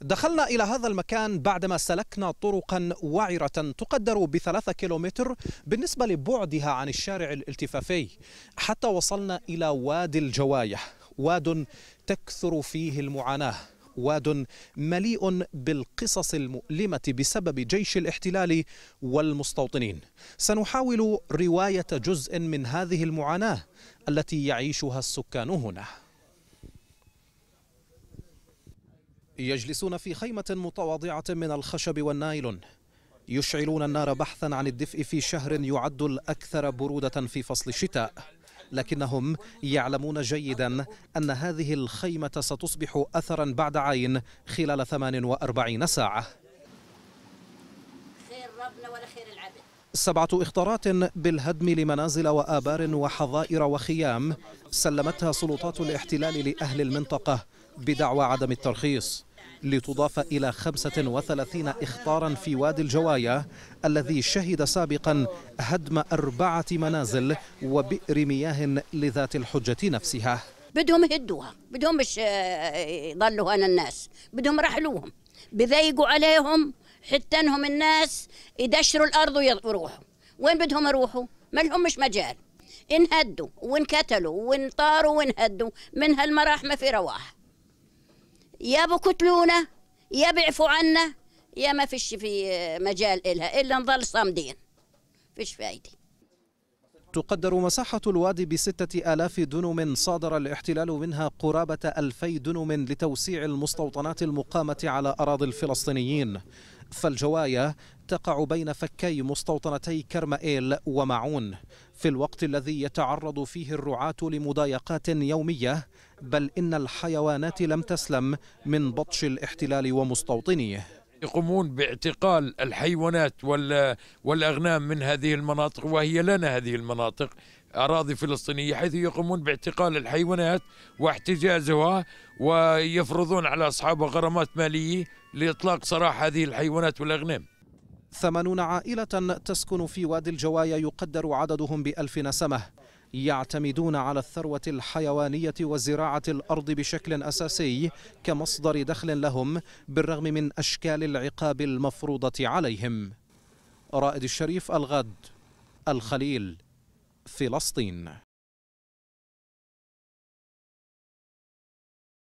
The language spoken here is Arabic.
دخلنا إلى هذا المكان بعدما سلكنا طرقا وعرة تقدر بثلاثة كيلومتر بالنسبة لبعدها عن الشارع الالتفافي حتى وصلنا إلى وادي الجوايح واد تكثر فيه المعاناة واد مليء بالقصص المؤلمة بسبب جيش الاحتلال والمستوطنين سنحاول رواية جزء من هذه المعاناة التي يعيشها السكان هنا يجلسون في خيمة متواضعة من الخشب والنايلون يشعلون النار بحثا عن الدفء في شهر يعد الأكثر برودة في فصل الشتاء لكنهم يعلمون جيدا أن هذه الخيمة ستصبح أثرا بعد عين خلال 48 ساعة خير ربنا ولا خير سبعة إخطارات بالهدم لمنازل وآبار وحظائر وخيام سلمتها سلطات الاحتلال لأهل المنطقة بدعوى عدم الترخيص لتضاف إلى 35 إخطارا في وادي الجوايا الذي شهد سابقا هدم أربعة منازل وبئر مياه لذات الحجة نفسها بدهم يهدوها بدهم مش آه، يضلوا هنا الناس بدهم رحلوهم بذيقوا عليهم حتى انهم الناس يدشروا الارض ويروحوا وين بدهم يروحوا ما لهم مش مجال انهدوا وانكتلوا وانطاروا وانهدوا من هالمراح ما في رواح يا بقتلونا يا بيعفوا عنا يا ما فيش في مجال إلها إلا نظل صامدين فيش فايدة تقدر مساحة الوادي بستة آلاف دنم صادر الاحتلال منها قرابة ألفي دنم لتوسيع المستوطنات المقامة على أراضي الفلسطينيين فالجوايا تقع بين فكي مستوطنتي كرمائيل ومعون في الوقت الذي يتعرض فيه الرعاة لمضايقات يومية بل إن الحيوانات لم تسلم من بطش الاحتلال ومستوطنيه يقومون باعتقال الحيوانات والأغنام من هذه المناطق وهي لنا هذه المناطق أراضي فلسطينية حيث يقومون باعتقال الحيوانات واحتجازها ويفرضون على أصحابها غرامات مالية لإطلاق سراح هذه الحيوانات والأغنام ثمانون عائلة تسكن في وادي الجوايا يقدر عددهم بألف نسمة يعتمدون على الثروة الحيوانية وزراعة الأرض بشكل أساسي كمصدر دخل لهم بالرغم من أشكال العقاب المفروضة عليهم رائد الشريف الغد الخليل فلسطين